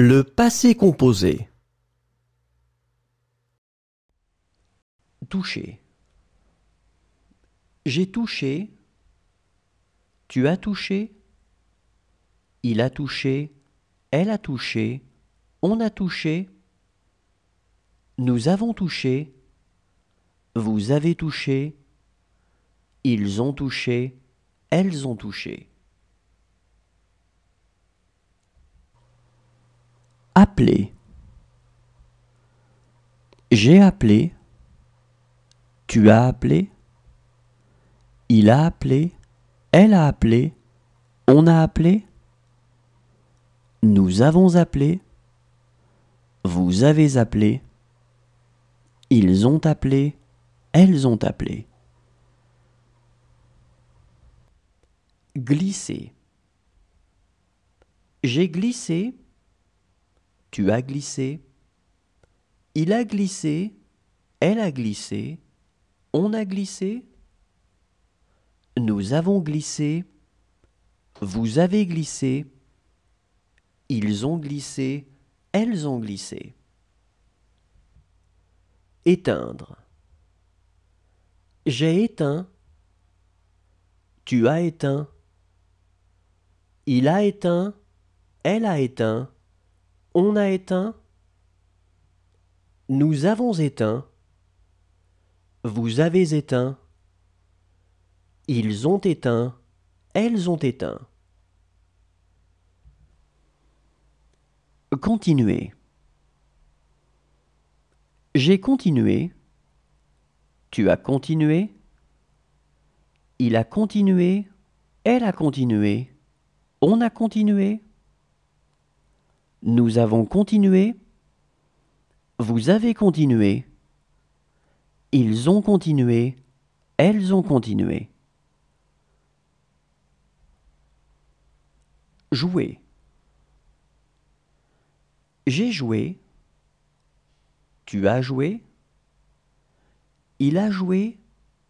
Le passé composé. Toucher. J'ai touché. Tu as touché. Il a touché. Elle a touché. On a touché. Nous avons touché. Vous avez touché. Ils ont touché. Elles ont touché. appelé. J'ai appelé. Tu as appelé. Il a appelé. Elle a appelé. On a appelé. Nous avons appelé. Vous avez appelé. Ils ont appelé. Elles ont appelé. Glisser. J'ai glissé. Tu as glissé. Il a glissé. Elle a glissé. On a glissé. Nous avons glissé. Vous avez glissé. Ils ont glissé. Elles ont glissé. Éteindre. J'ai éteint. Tu as éteint. Il a éteint. Elle a éteint. On a éteint. Nous avons éteint. Vous avez éteint. Ils ont éteint. Elles ont éteint. Continuez. J'ai continué. Tu as continué. Il a continué. Elle a continué. On a continué. Nous avons continué. Vous avez continué. Ils ont continué. Elles ont continué. Jouer. J'ai joué. Tu as joué. Il a joué.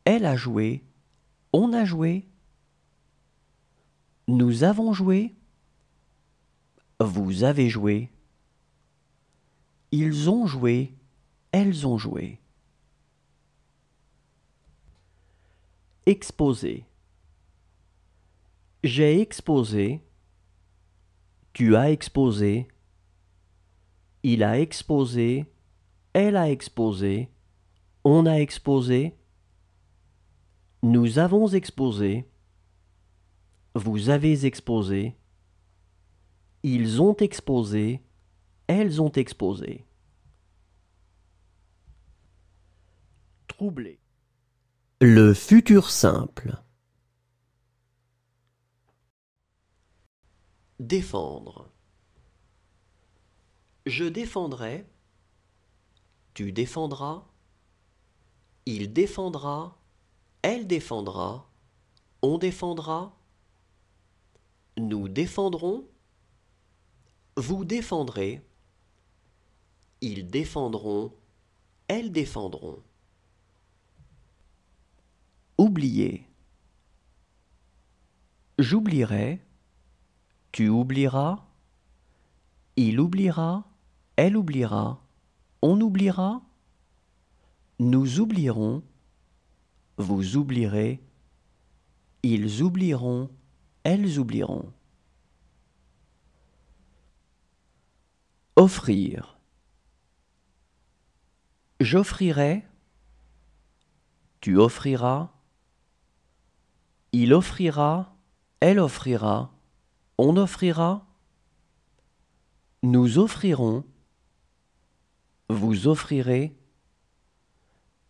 Elle a joué. On a joué. Nous avons joué. Vous avez joué. Ils ont joué. Elles ont joué. Exposé. J'ai exposé. Tu as exposé. Il a exposé. Elle a exposé. On a exposé. Nous avons exposé. Vous avez exposé. Ils ont exposé, elles ont exposé. Troublé. Le futur simple. Défendre. Je défendrai. Tu défendras. Il défendra. Elle défendra. On défendra. Nous défendrons. Vous défendrez, ils défendront, elles défendront. Oublier. J'oublierai, tu oublieras, il oubliera, elle oubliera, on oubliera, nous oublierons, vous oublierez, ils oublieront, elles oublieront. Offrir. J'offrirai. Tu offriras. Il offrira. Elle offrira. On offrira. Nous offrirons. Vous offrirez.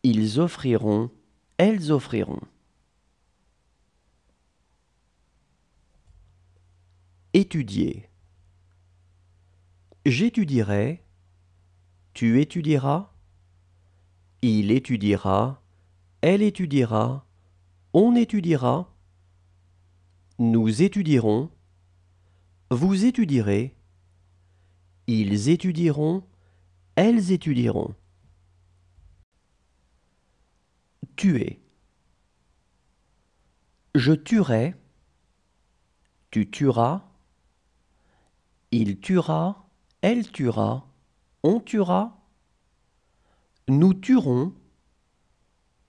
Ils offriront. Elles offriront. Étudier. J'étudierai, tu étudieras, il étudiera, elle étudiera, on étudiera, nous étudierons, vous étudierez, ils étudieront, elles étudieront. Tuer. Je tuerai, tu tueras, il tuera, elle tuera, on tuera, nous tuerons,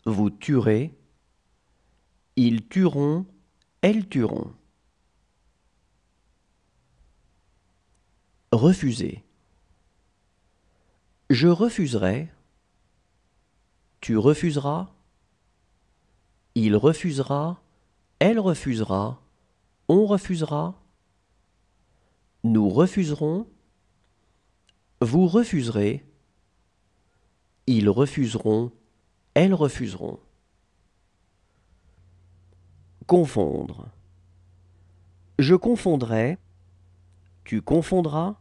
vous tuerez, ils tueront, elles tueront. Refuser. Je refuserai, tu refuseras, il refusera, elle refusera, on refusera, nous refuserons, vous refuserez, ils refuseront, elles refuseront. Confondre. Je confondrai, tu confondras,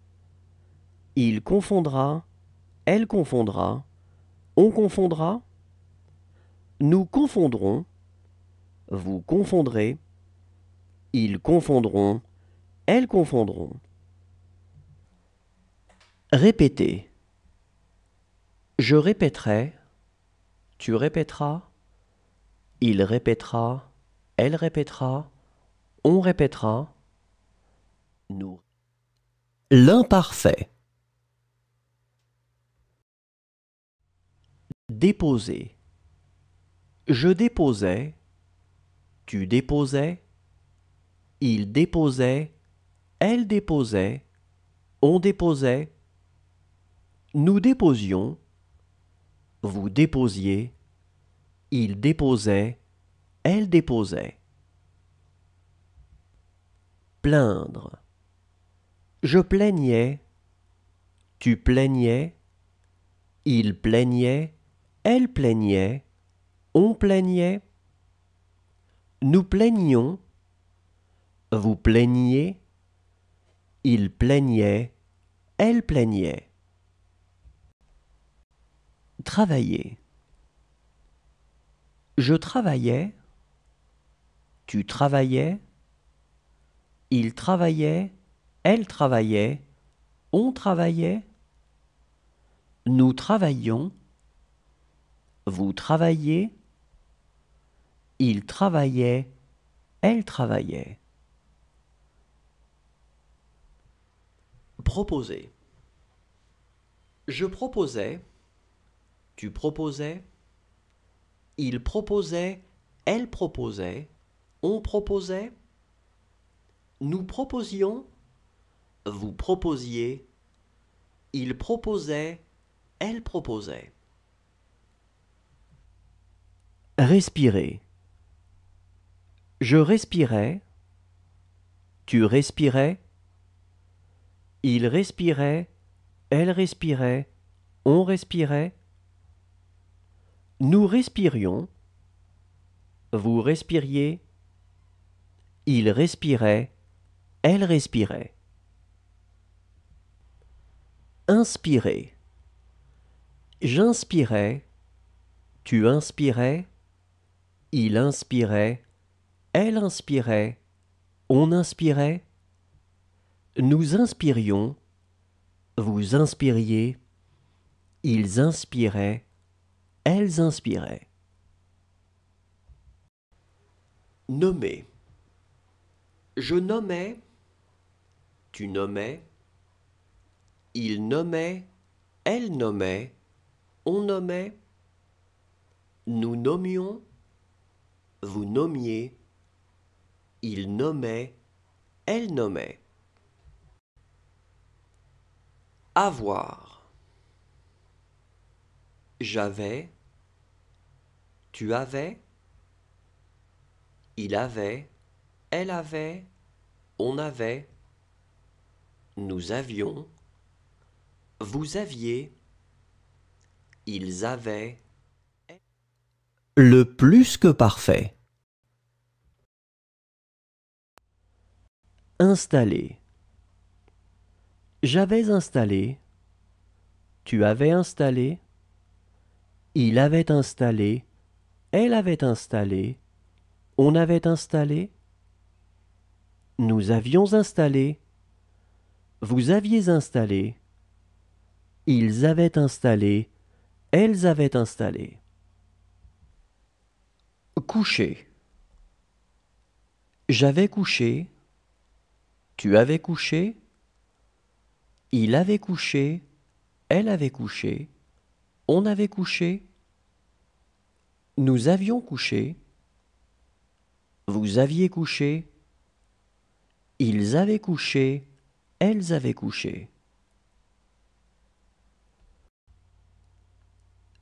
il confondra, elle confondra, on confondra, nous confondrons, vous confondrez, ils confondront, elles confondront. Répéter. Je répéterai, tu répéteras, il répétera, elle répétera, on répétera, nous. L'imparfait. Déposer. Je déposais, tu déposais, il déposait, elle déposait, on déposait. Nous déposions, vous déposiez, il déposait, elle déposait. Plaindre. Je plaignais, tu plaignais, il plaignait, elle plaignait, on plaignait. Nous plaignions, vous plaigniez, il plaignait, elle plaignait. Travailler. Je travaillais. Tu travaillais. Il travaillait. Elle travaillait. On travaillait. Nous travaillions. Vous travaillez. Il travaillait. Elle travaillait. Proposer. Je proposais tu proposais, il proposait, elle proposait, on proposait, nous proposions, vous proposiez, il proposait, elle proposait. Respirer. Je respirais, tu respirais, il respirait, elle respirait, on respirait, nous respirions, vous respiriez, il respirait, elle respirait. Inspirer. J'inspirais, tu inspirais, il inspirait, elle inspirait, on inspirait. Nous inspirions, vous inspiriez, ils inspiraient, elles inspiraient. Nommer. Je nommais, tu nommais, il nommait, elle nommait, on nommait, nous nommions, vous nommiez, il nommait, elle nommait. Avoir. J'avais, tu avais, il avait, elle avait, on avait, nous avions, vous aviez, ils avaient. Le plus que parfait. Installé. J'avais installé. Tu avais installé. Il avait installé elle avait installé, on avait installé, nous avions installé, vous aviez installé, ils avaient installé, elles avaient installé. Coucher. J'avais couché, tu avais couché, il avait couché, elle avait couché, on avait couché, nous avions couché. Vous aviez couché. Ils avaient couché. Elles avaient couché.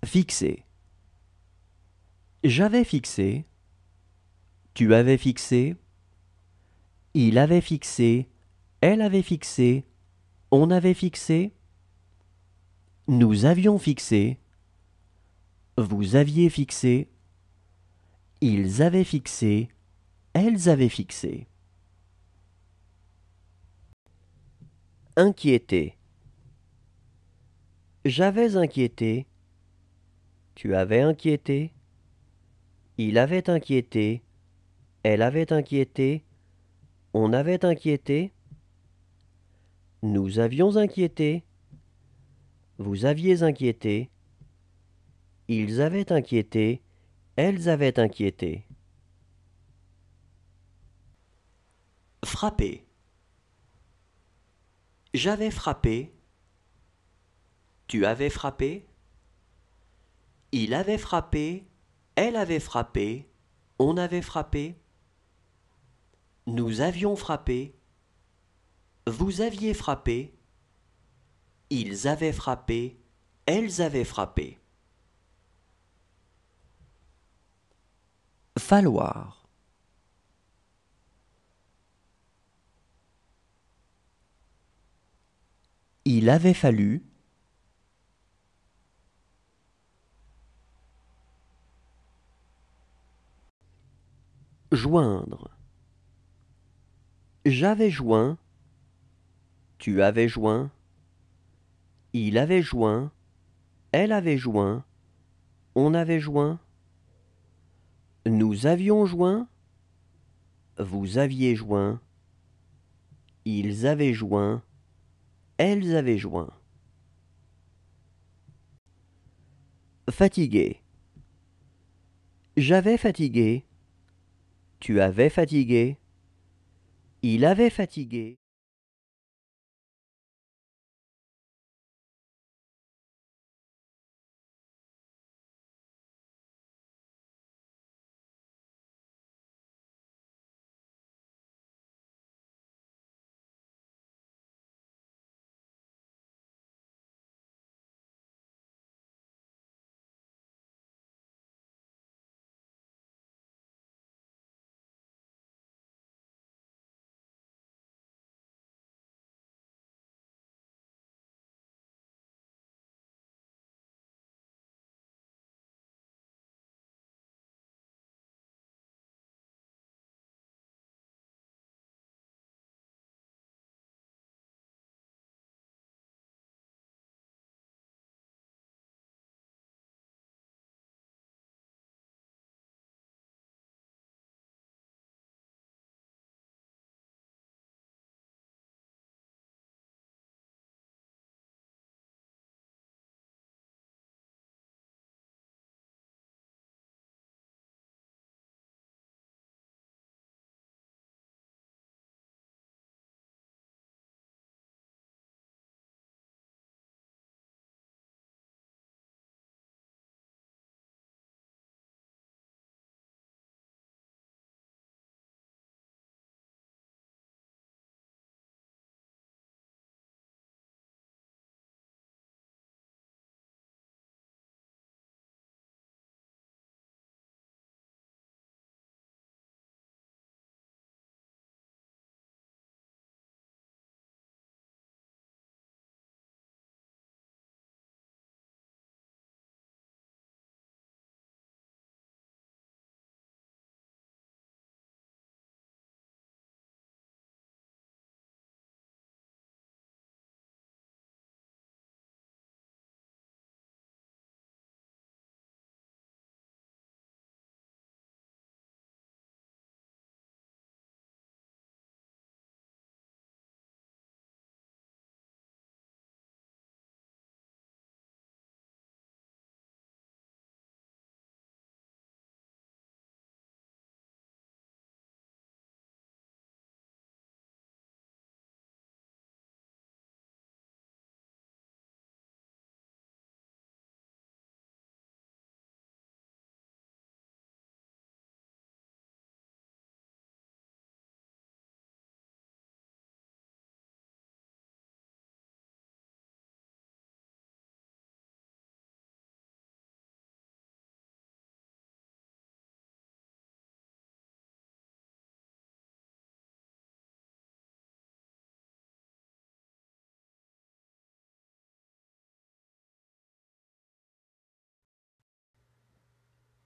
Fixer. J'avais fixé. Tu avais fixé. Il avait fixé. Elle avait fixé. On avait fixé. Nous avions fixé. Vous aviez fixé. Ils avaient fixé. Elles avaient fixé. Inquiété. J'avais inquiété. Tu avais inquiété. Il avait inquiété. Elle avait inquiété. On avait inquiété. Nous avions inquiété. Vous aviez inquiété. Ils avaient inquiété, elles avaient inquiété. Frappé. J'avais frappé. Tu avais frappé. Il avait frappé. Elle avait frappé. On avait frappé. Nous avions frappé. Vous aviez frappé. Ils avaient frappé. Elles avaient frappé. falloir Il avait fallu joindre. J'avais joint, tu avais joint, il avait joint, elle avait joint, on avait joint. Nous avions joint, vous aviez joint, ils avaient joint, elles avaient joint. Fatigué. J'avais fatigué, tu avais fatigué, il avait fatigué.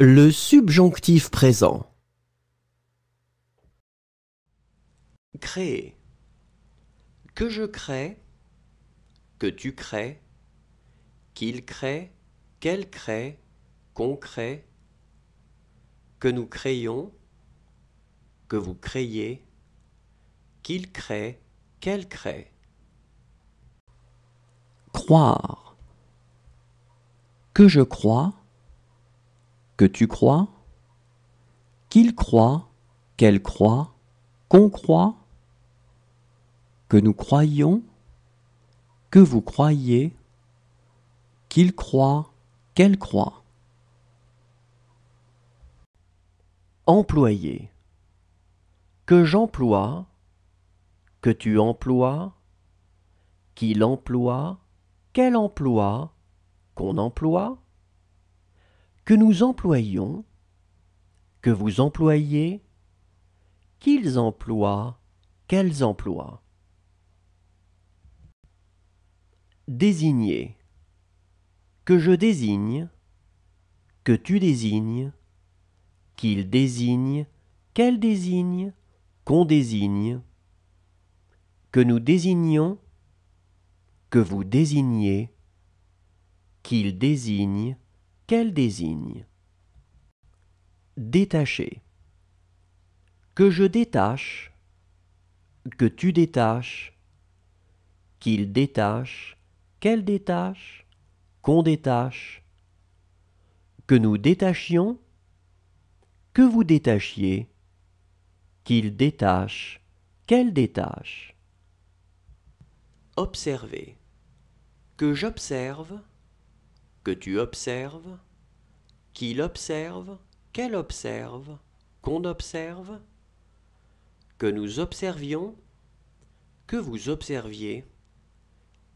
Le subjonctif présent. Créer. Que je crée, que tu crées, qu'il crée, qu'elle crée, qu'on crée, que nous créons, que vous créez qu'il crée, qu'elle crée. Croire. Que je crois, que tu crois, qu'il croit, qu'elle croit, qu'on croit, que nous croyons, que vous croyez, qu'il croit, qu'elle croit. Employer. Que j'emploie, que tu emploies, qu'il emploie, qu'elle emploie, qu'on emploie, que nous employons, que vous employez, qu'ils emploient, qu'elles emploient. Désigner. Que je désigne, que tu désignes, qu'il désigne, qu'elle désigne, qu'on désigne, que nous désignions, que vous désigniez, qu'ils désignent qu'elle désigne. Détacher. Que je détache, que tu détaches, qu'il détache, qu'elle détache, qu'on détache, que nous détachions, que vous détachiez, qu'il détache, qu'elle détache. Observer. Que j'observe, que tu observes, qu'il observe, qu'elle observe, qu'on observe, que nous observions, que vous observiez,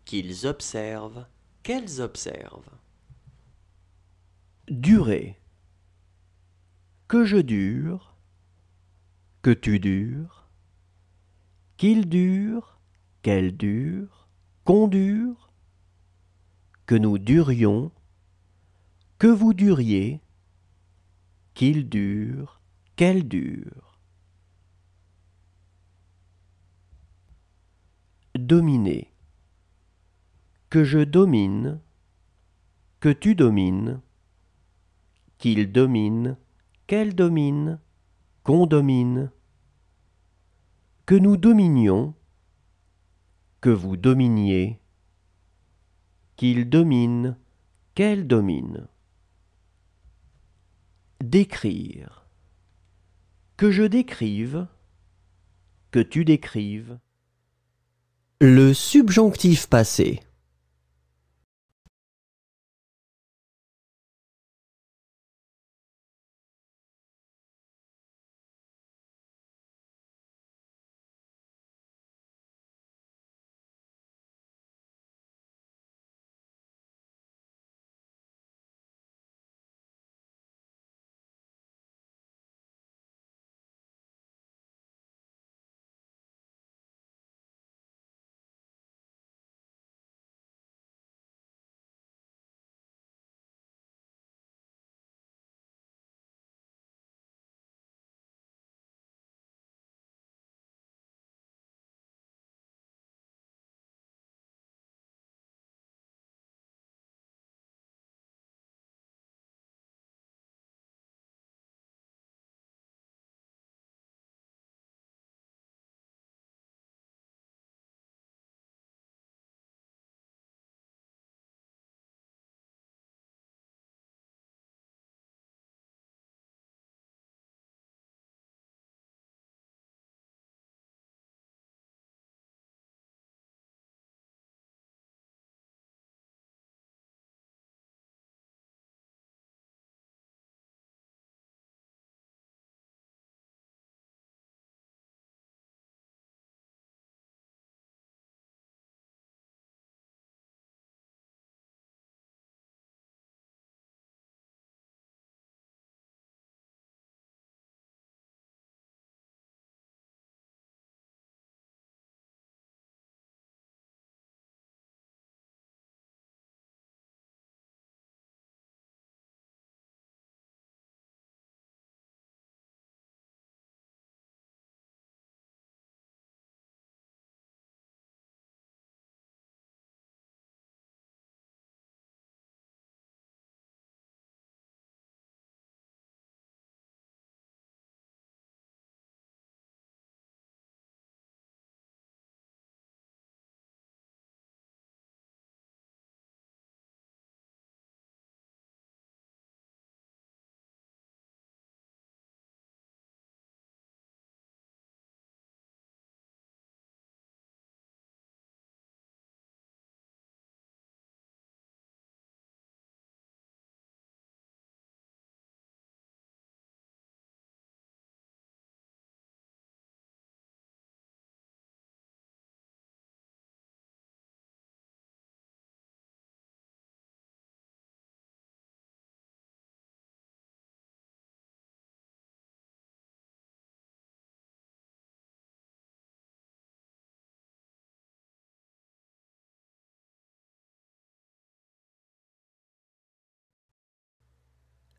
qu'ils observent, qu'elles observent. Durer. Que je dure, que tu dures, qu'il dure, qu'elle dure, qu'on dure, que nous durions, que vous duriez, qu'il dure, qu'elle dure. Dominer. Que je domine, que tu domines, qu'il domine, qu'elle domine, qu'on domine. Que nous dominions, que vous dominiez, qu'il domine, qu'elle domine. Décrire. Que je décrive. Que tu décrives. Le subjonctif passé.